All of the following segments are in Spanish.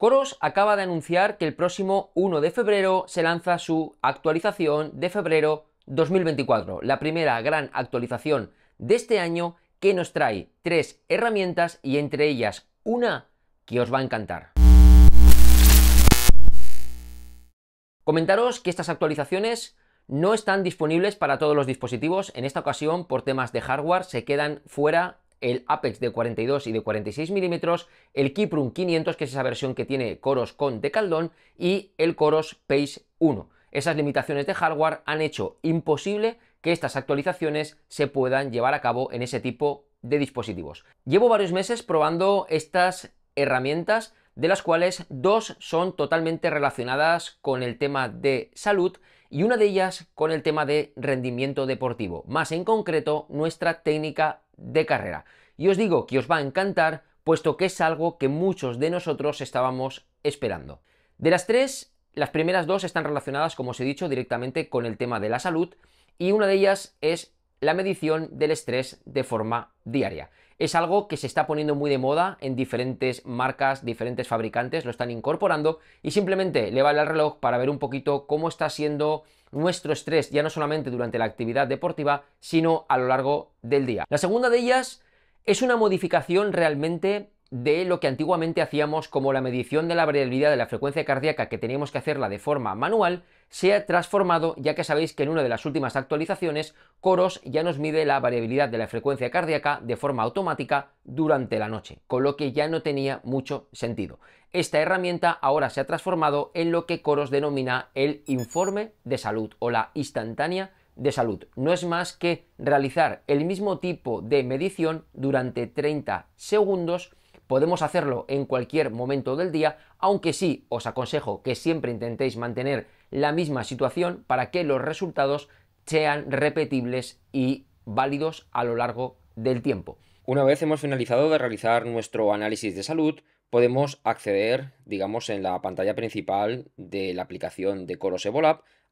Coros acaba de anunciar que el próximo 1 de febrero se lanza su actualización de febrero 2024, la primera gran actualización de este año que nos trae tres herramientas y entre ellas una que os va a encantar. Comentaros que estas actualizaciones no están disponibles para todos los dispositivos, en esta ocasión por temas de hardware se quedan fuera el Apex de 42 y de 46 milímetros, el Kiprun 500, que es esa versión que tiene Coros con decaldón, y el Coros Pace 1. Esas limitaciones de hardware han hecho imposible que estas actualizaciones se puedan llevar a cabo en ese tipo de dispositivos. Llevo varios meses probando estas herramientas, de las cuales dos son totalmente relacionadas con el tema de salud y una de ellas con el tema de rendimiento deportivo, más en concreto nuestra técnica de carrera. Y os digo que os va a encantar, puesto que es algo que muchos de nosotros estábamos esperando. De las tres, las primeras dos están relacionadas, como os he dicho, directamente con el tema de la salud, y una de ellas es la medición del estrés de forma diaria es algo que se está poniendo muy de moda en diferentes marcas, diferentes fabricantes, lo están incorporando y simplemente le vale al reloj para ver un poquito cómo está siendo nuestro estrés, ya no solamente durante la actividad deportiva, sino a lo largo del día. La segunda de ellas es una modificación realmente de lo que antiguamente hacíamos como la medición de la variabilidad de la frecuencia cardíaca que teníamos que hacerla de forma manual, se ha transformado ya que sabéis que en una de las últimas actualizaciones Coros ya nos mide la variabilidad de la frecuencia cardíaca de forma automática durante la noche, con lo que ya no tenía mucho sentido. Esta herramienta ahora se ha transformado en lo que Coros denomina el informe de salud o la instantánea de salud. No es más que realizar el mismo tipo de medición durante 30 segundos Podemos hacerlo en cualquier momento del día, aunque sí os aconsejo que siempre intentéis mantener la misma situación para que los resultados sean repetibles y válidos a lo largo del tiempo. Una vez hemos finalizado de realizar nuestro análisis de salud, podemos acceder, digamos, en la pantalla principal de la aplicación de Coros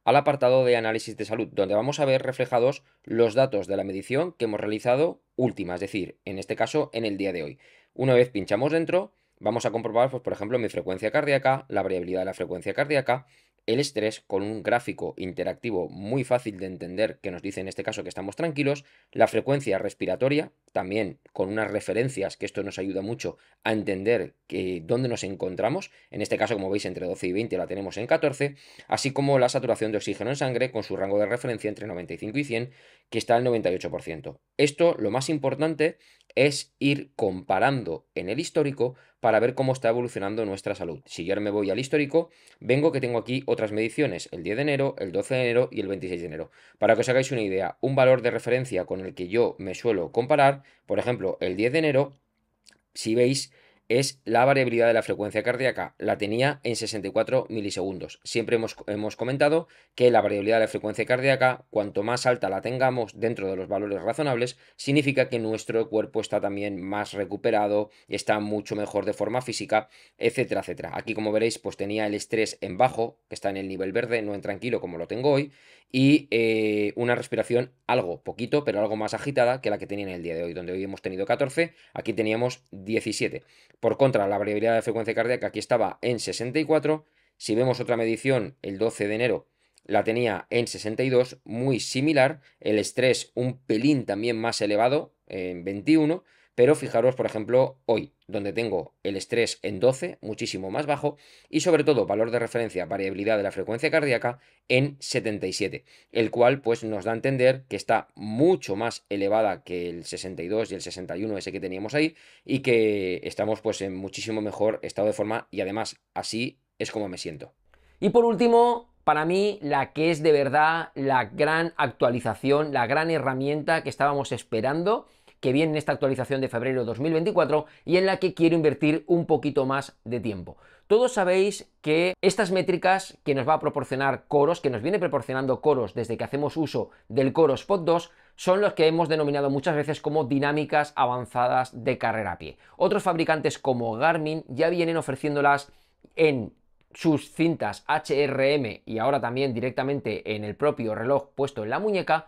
al apartado de análisis de salud, donde vamos a ver reflejados los datos de la medición que hemos realizado última, es decir, en este caso en el día de hoy. Una vez pinchamos dentro, vamos a comprobar, pues, por ejemplo, mi frecuencia cardíaca, la variabilidad de la frecuencia cardíaca, el estrés con un gráfico interactivo muy fácil de entender que nos dice en este caso que estamos tranquilos, la frecuencia respiratoria, también con unas referencias, que esto nos ayuda mucho a entender dónde nos encontramos. En este caso, como veis, entre 12 y 20 la tenemos en 14, así como la saturación de oxígeno en sangre con su rango de referencia entre 95 y 100, que está al 98%. Esto, lo más importante, es ir comparando en el histórico para ver cómo está evolucionando nuestra salud. Si yo me voy al histórico, vengo que tengo aquí otras mediciones, el 10 de enero, el 12 de enero y el 26 de enero. Para que os hagáis una idea, un valor de referencia con el que yo me suelo comparar por ejemplo, el 10 de enero, si veis, es la variabilidad de la frecuencia cardíaca. La tenía en 64 milisegundos. Siempre hemos, comentado que la variabilidad de la frecuencia cardíaca, cuanto más alta la tengamos dentro de los valores razonables, significa que nuestro cuerpo está también más recuperado, está mucho mejor de forma física, etcétera, etcétera. Aquí, como veréis, pues tenía el estrés en bajo, que está en el nivel verde, no en tranquilo como lo tengo hoy, y eh, una respiración algo poquito, pero algo más agitada que la que tenían el día de hoy, donde hoy hemos tenido 14, aquí teníamos 17. Por contra, la variabilidad de frecuencia cardíaca aquí estaba en 64, si vemos otra medición el 12 de enero, la tenía en 62, muy similar, el estrés un pelín también más elevado, en 21, pero fijaros, por ejemplo, hoy, donde tengo el estrés en 12, muchísimo más bajo, y sobre todo valor de referencia, variabilidad de la frecuencia cardíaca en 77, el cual pues nos da a entender que está mucho más elevada que el 62 y el 61 ese que teníamos ahí y que estamos pues en muchísimo mejor estado de forma y además así es como me siento. Y por último, para mí la que es de verdad la gran actualización, la gran herramienta que estábamos esperando que viene en esta actualización de febrero de 2024 y en la que quiero invertir un poquito más de tiempo. Todos sabéis que estas métricas que nos va a proporcionar Coros, que nos viene proporcionando Coros desde que hacemos uso del Coros Spot 2, son los que hemos denominado muchas veces como dinámicas avanzadas de carrera a pie. Otros fabricantes como Garmin ya vienen ofreciéndolas en sus cintas HRM y ahora también directamente en el propio reloj puesto en la muñeca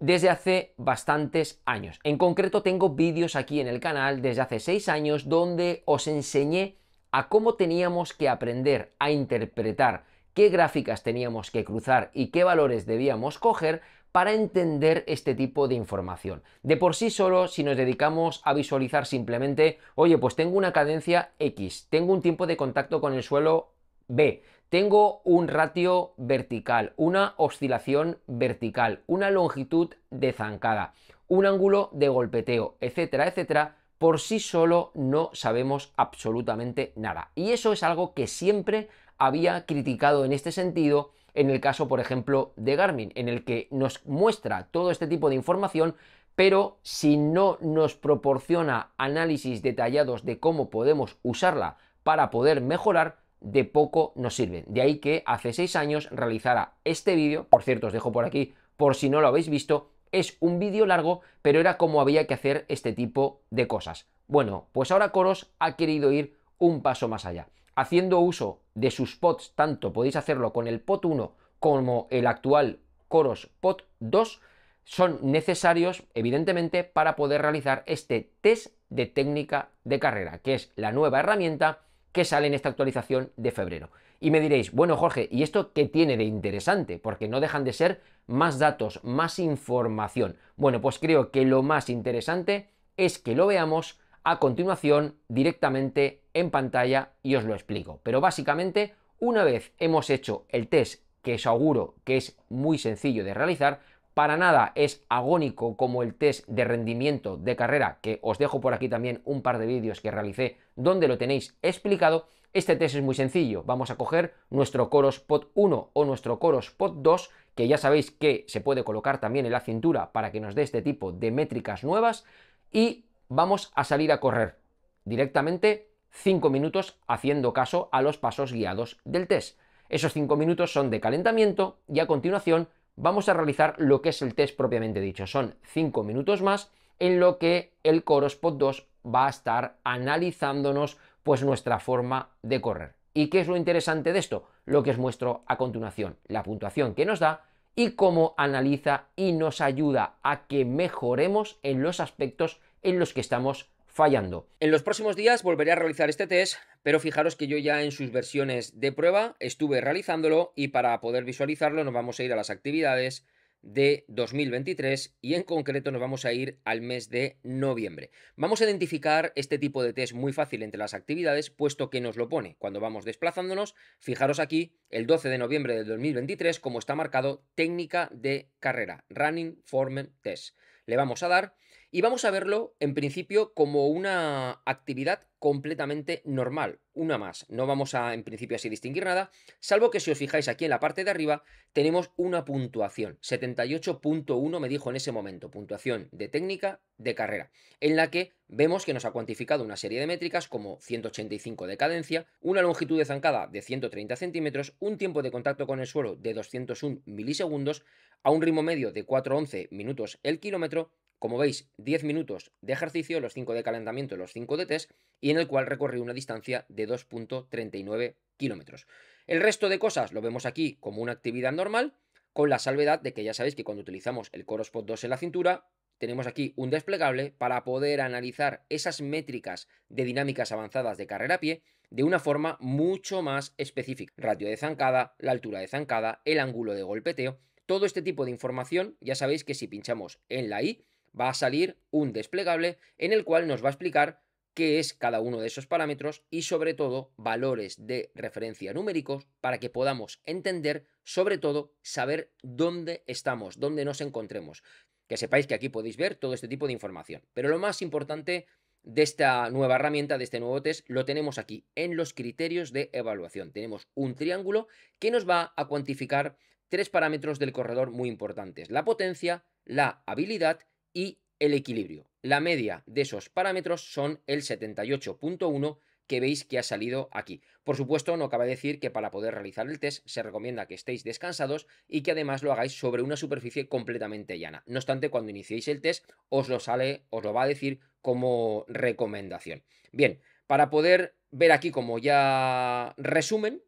desde hace bastantes años. En concreto tengo vídeos aquí en el canal desde hace seis años donde os enseñé a cómo teníamos que aprender a interpretar qué gráficas teníamos que cruzar y qué valores debíamos coger para entender este tipo de información. De por sí solo, si nos dedicamos a visualizar simplemente, oye, pues tengo una cadencia X, tengo un tiempo de contacto con el suelo B, tengo un ratio vertical, una oscilación vertical, una longitud de zancada, un ángulo de golpeteo, etcétera, etcétera, por sí solo no sabemos absolutamente nada. Y eso es algo que siempre había criticado en este sentido en el caso, por ejemplo, de Garmin, en el que nos muestra todo este tipo de información, pero si no nos proporciona análisis detallados de cómo podemos usarla para poder mejorar, de poco nos sirven. De ahí que hace seis años realizara este vídeo, por cierto os dejo por aquí por si no lo habéis visto, es un vídeo largo, pero era como había que hacer este tipo de cosas. Bueno, pues ahora Coros ha querido ir un paso más allá. Haciendo uso de sus pods, tanto podéis hacerlo con el pot 1 como el actual Coros pot 2, son necesarios, evidentemente, para poder realizar este test de técnica de carrera, que es la nueva herramienta que sale en esta actualización de febrero. Y me diréis, bueno Jorge, ¿y esto qué tiene de interesante? Porque no dejan de ser más datos, más información. Bueno, pues creo que lo más interesante es que lo veamos a continuación directamente en pantalla y os lo explico. Pero básicamente, una vez hemos hecho el test, que os auguro que es muy sencillo de realizar, para nada es agónico como el test de rendimiento de carrera, que os dejo por aquí también un par de vídeos que realicé donde lo tenéis explicado. Este test es muy sencillo. Vamos a coger nuestro Coros Pod 1 o nuestro Coros Pod 2, que ya sabéis que se puede colocar también en la cintura para que nos dé este tipo de métricas nuevas, y vamos a salir a correr directamente 5 minutos haciendo caso a los pasos guiados del test. Esos 5 minutos son de calentamiento y a continuación vamos a realizar lo que es el test propiamente dicho. Son 5 minutos más en lo que el CoroSpot 2 va a estar analizándonos pues nuestra forma de correr. ¿Y qué es lo interesante de esto? Lo que os muestro a continuación, la puntuación que nos da y cómo analiza y nos ayuda a que mejoremos en los aspectos en los que estamos fallando. En los próximos días volveré a realizar este test, pero fijaros que yo ya en sus versiones de prueba estuve realizándolo y para poder visualizarlo nos vamos a ir a las actividades de 2023 y en concreto nos vamos a ir al mes de noviembre. Vamos a identificar este tipo de test muy fácil entre las actividades puesto que nos lo pone cuando vamos desplazándonos. Fijaros aquí, el 12 de noviembre de 2023, como está marcado, técnica de carrera, Running form Test. Le vamos a dar y vamos a verlo en principio como una actividad completamente normal, una más. No vamos a en principio así distinguir nada, salvo que si os fijáis aquí en la parte de arriba tenemos una puntuación, 78.1 me dijo en ese momento, puntuación de técnica de carrera, en la que vemos que nos ha cuantificado una serie de métricas como 185 de cadencia, una longitud de zancada de 130 centímetros, un tiempo de contacto con el suelo de 201 milisegundos, a un ritmo medio de 4.11 minutos el kilómetro como veis, 10 minutos de ejercicio, los 5 de calentamiento los 5 de test, y en el cual recorrió una distancia de 2.39 kilómetros. El resto de cosas lo vemos aquí como una actividad normal, con la salvedad de que ya sabéis que cuando utilizamos el Coros 2 en la cintura, tenemos aquí un desplegable para poder analizar esas métricas de dinámicas avanzadas de carrera a pie de una forma mucho más específica. Radio de zancada, la altura de zancada, el ángulo de golpeteo, todo este tipo de información, ya sabéis que si pinchamos en la I, va a salir un desplegable en el cual nos va a explicar qué es cada uno de esos parámetros y sobre todo valores de referencia numéricos para que podamos entender, sobre todo, saber dónde estamos, dónde nos encontremos. Que sepáis que aquí podéis ver todo este tipo de información. Pero lo más importante de esta nueva herramienta, de este nuevo test, lo tenemos aquí, en los criterios de evaluación. Tenemos un triángulo que nos va a cuantificar tres parámetros del corredor muy importantes. La potencia, la habilidad y el equilibrio. La media de esos parámetros son el 78.1 que veis que ha salido aquí. Por supuesto, no cabe decir que para poder realizar el test se recomienda que estéis descansados y que además lo hagáis sobre una superficie completamente llana. No obstante, cuando iniciéis el test os lo sale, os lo va a decir como recomendación. Bien, para poder ver aquí como ya resumen,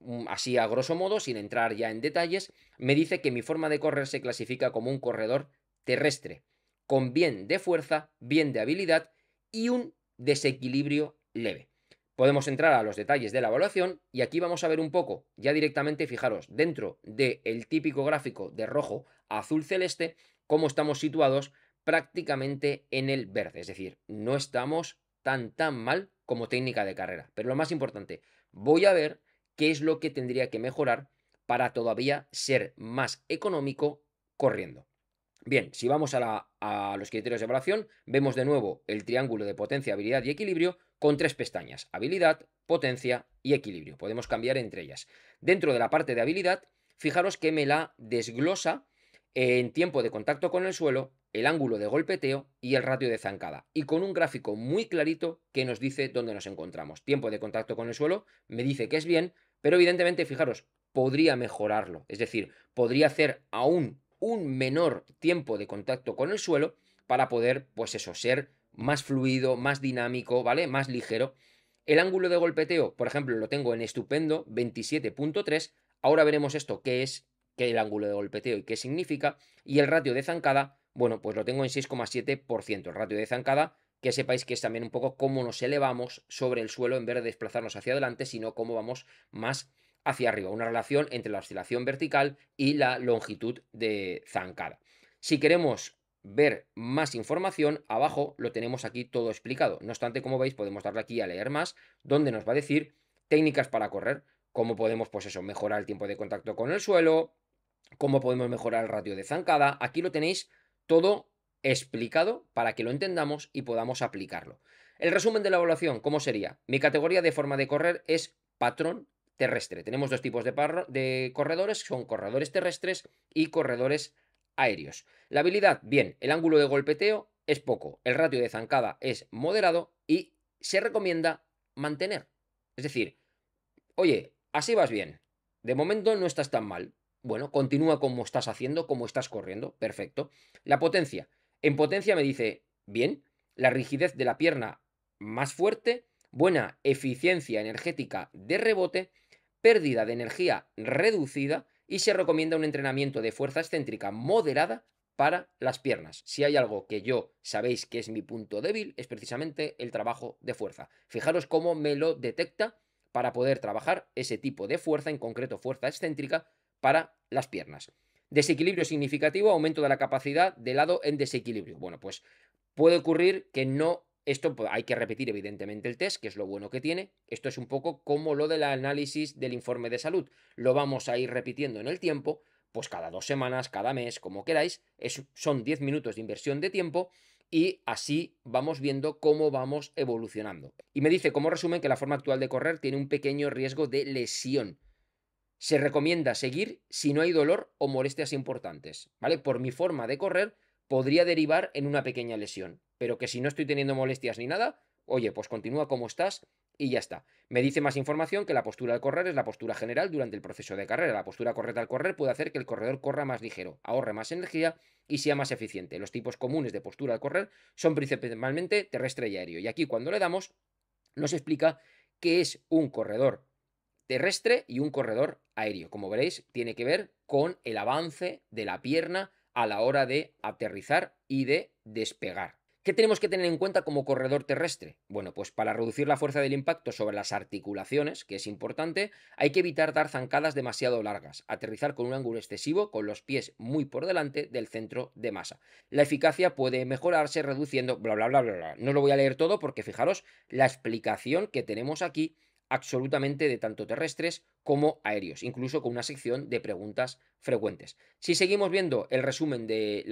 mm, así a grosso modo, sin entrar ya en detalles, me dice que mi forma de correr se clasifica como un corredor terrestre con bien de fuerza, bien de habilidad y un desequilibrio leve. Podemos entrar a los detalles de la evaluación y aquí vamos a ver un poco, ya directamente fijaros, dentro del el típico gráfico de rojo azul celeste, cómo estamos situados prácticamente en el verde, es decir, no estamos tan tan mal como técnica de carrera. Pero lo más importante, voy a ver qué es lo que tendría que mejorar para todavía ser más económico corriendo. Bien, si vamos a, los criterios de evaluación, vemos de nuevo el triángulo de potencia, habilidad y equilibrio con tres pestañas, habilidad, potencia y equilibrio. Podemos cambiar entre ellas. Dentro de la parte de habilidad, fijaros que me la desglosa en tiempo de contacto con el suelo, el ángulo de golpeteo y el ratio de zancada. Y con un gráfico muy clarito que nos dice dónde nos encontramos. Tiempo de contacto con el suelo me dice que es bien, pero evidentemente, fijaros, podría mejorarlo. Es decir, podría hacer aún un menor tiempo de contacto con el suelo para poder, pues eso, ser más fluido, más dinámico, ¿vale? Más ligero. El ángulo de golpeteo, por ejemplo, lo tengo en estupendo 27.3. Ahora veremos esto, qué es, qué el ángulo de golpeteo y qué significa. Y el ratio de zancada, bueno, pues lo tengo en 6,7%. El ratio de zancada, que sepáis que es también un poco cómo nos elevamos sobre el suelo en vez de desplazarnos hacia adelante, sino cómo vamos más hacia arriba, una relación entre la oscilación vertical y la longitud de zancada. Si queremos ver más información, abajo lo tenemos aquí todo explicado. No obstante, como veis, podemos darle aquí a leer más, donde nos va a decir técnicas para correr, cómo podemos, pues eso, mejorar el tiempo de contacto con el suelo, cómo podemos mejorar el ratio de zancada. Aquí lo tenéis todo explicado para que lo entendamos y podamos aplicarlo. El resumen de la evaluación, ¿cómo sería? Mi categoría de forma de correr es patrón terrestre. Tenemos dos tipos de, de corredores, son corredores terrestres y corredores aéreos. La habilidad, bien, el ángulo de golpeteo es poco, el ratio de zancada es moderado y se recomienda mantener. Es decir, oye, así vas bien, de momento no estás tan mal, bueno, continúa como estás haciendo, como estás corriendo, perfecto. La potencia, en potencia me dice, bien, la rigidez de la pierna más fuerte, buena eficiencia energética de rebote pérdida de energía reducida y se recomienda un entrenamiento de fuerza excéntrica moderada para las piernas. Si hay algo que yo sabéis que es mi punto débil, es precisamente el trabajo de fuerza. Fijaros cómo me lo detecta para poder trabajar ese tipo de fuerza, en concreto fuerza excéntrica, para las piernas. Desequilibrio significativo, aumento de la capacidad de lado en desequilibrio. Bueno, pues puede ocurrir que no esto pues, hay que repetir evidentemente el test, que es lo bueno que tiene. Esto es un poco como lo del análisis del informe de salud. Lo vamos a ir repitiendo en el tiempo, pues cada dos semanas, cada mes, como queráis. son 10 minutos de inversión de tiempo y así vamos viendo cómo vamos evolucionando. Y me dice como resumen que la forma actual de correr tiene un pequeño riesgo de lesión. Se recomienda seguir si no hay dolor o molestias importantes, ¿vale? Por mi forma de correr, podría derivar en una pequeña lesión, pero que si no estoy teniendo molestias ni nada, oye, pues continúa como estás y ya está. Me dice más información que la postura al correr es la postura general durante el proceso de carrera. La postura correcta al correr puede hacer que el corredor corra más ligero, ahorre más energía y sea más eficiente. Los tipos comunes de postura al correr son principalmente terrestre y aéreo. Y aquí cuando le damos nos explica qué es un corredor terrestre y un corredor aéreo. Como veréis, tiene que ver con el avance de la pierna a la hora de aterrizar y de despegar. ¿Qué tenemos que tener en cuenta como corredor terrestre? Bueno, pues para reducir la fuerza del impacto sobre las articulaciones, que es importante, hay que evitar dar zancadas demasiado largas, aterrizar con un ángulo excesivo, con los pies muy por delante del centro de masa. La eficacia puede mejorarse reduciendo bla bla bla bla bla. No lo voy a leer todo porque fijaros la explicación que tenemos aquí absolutamente de tanto terrestres como aéreos, incluso con una sección de preguntas frecuentes. Si seguimos viendo el resumen de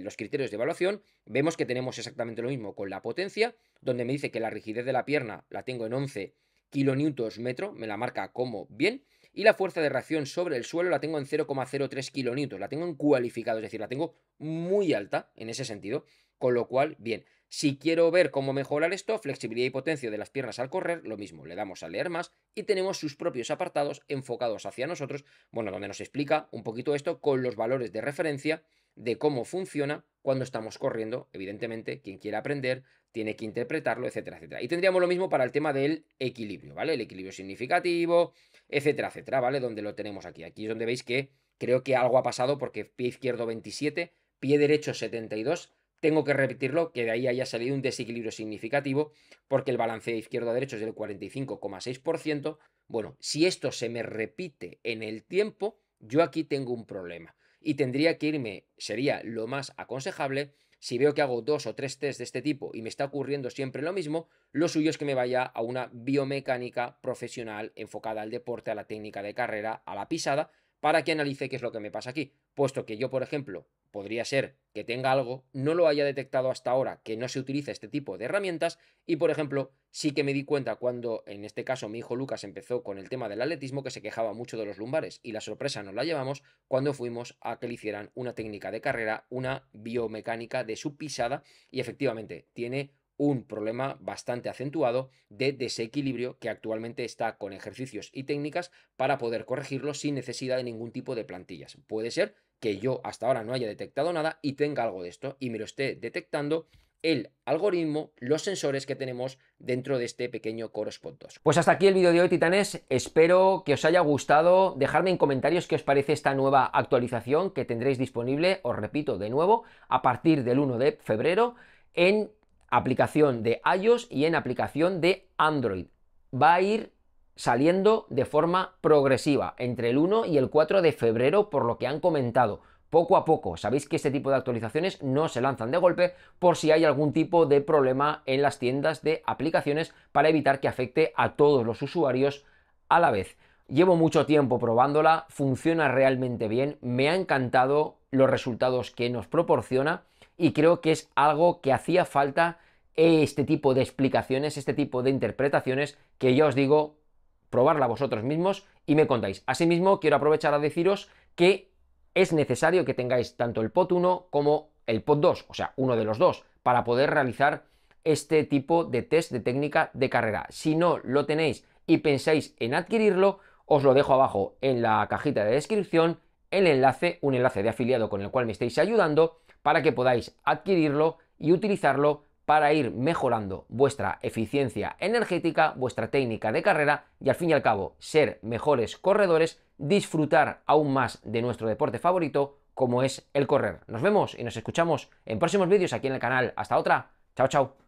los criterios de evaluación, vemos que tenemos exactamente lo mismo con la potencia, donde me dice que la rigidez de la pierna la tengo en 11 kilonewtons metro, me la marca como bien, y la fuerza de reacción sobre el suelo la tengo en 0,03 kilonewtons, la tengo en cualificado, es decir, la tengo muy alta en ese sentido, con lo cual, bien. Si quiero ver cómo mejorar esto, flexibilidad y potencia de las piernas al correr, lo mismo, le damos a leer más y tenemos sus propios apartados enfocados hacia nosotros, bueno, donde nos explica un poquito esto con los valores de referencia de cómo funciona cuando estamos corriendo, evidentemente, quien quiera aprender tiene que interpretarlo, etcétera, etcétera. Y tendríamos lo mismo para el tema del equilibrio, ¿vale? El equilibrio significativo, etcétera, etcétera, ¿vale? Donde lo tenemos aquí. Aquí es donde veis que creo que algo ha pasado porque pie izquierdo 27, pie derecho 72, tengo que repetirlo, que de ahí haya salido un desequilibrio significativo, porque el balance de izquierdo a derecho es del 45,6%. Bueno, si esto se me repite en el tiempo, yo aquí tengo un problema. Y tendría que irme, sería lo más aconsejable, si veo que hago dos o tres test de este tipo y me está ocurriendo siempre lo mismo, lo suyo es que me vaya a una biomecánica profesional enfocada al deporte, a la técnica de carrera, a la pisada, para que analice qué es lo que me pasa aquí. Puesto que yo, por ejemplo, podría ser que tenga algo, no lo haya detectado hasta ahora que no se utiliza este tipo de herramientas y, por ejemplo, sí que me di cuenta cuando, en este caso, mi hijo Lucas empezó con el tema del atletismo que se quejaba mucho de los lumbares y la sorpresa nos la llevamos cuando fuimos a que le hicieran una técnica de carrera, una biomecánica de su pisada y efectivamente tiene un problema bastante acentuado de desequilibrio que actualmente está con ejercicios y técnicas para poder corregirlo sin necesidad de ningún tipo de plantillas. Puede ser que yo hasta ahora no haya detectado nada y tenga algo de esto y me lo esté detectando el algoritmo, los sensores que tenemos dentro de este pequeño Corospot 2. Pues hasta aquí el vídeo de hoy, titanes. Espero que os haya gustado. Dejadme en comentarios qué os parece esta nueva actualización que tendréis disponible, os repito de nuevo, a partir del 1 de febrero en aplicación de iOS y en aplicación de Android. Va a ir saliendo de forma progresiva entre el 1 y el 4 de febrero por lo que han comentado. Poco a poco, sabéis que este tipo de actualizaciones no se lanzan de golpe por si hay algún tipo de problema en las tiendas de aplicaciones para evitar que afecte a todos los usuarios a la vez. Llevo mucho tiempo probándola, funciona realmente bien, me ha encantado los resultados que nos proporciona y creo que es algo que hacía falta este tipo de explicaciones, este tipo de interpretaciones que ya os digo probarla vosotros mismos y me contáis. Asimismo, quiero aprovechar a deciros que es necesario que tengáis tanto el POT 1 como el POT 2, o sea, uno de los dos, para poder realizar este tipo de test de técnica de carrera. Si no lo tenéis y pensáis en adquirirlo, os lo dejo abajo en la cajita de descripción el enlace, un enlace de afiliado con el cual me estáis ayudando para que podáis adquirirlo y utilizarlo para ir mejorando vuestra eficiencia energética, vuestra técnica de carrera y al fin y al cabo ser mejores corredores, disfrutar aún más de nuestro deporte favorito como es el correr. Nos vemos y nos escuchamos en próximos vídeos aquí en el canal. Hasta otra. Chao, chao.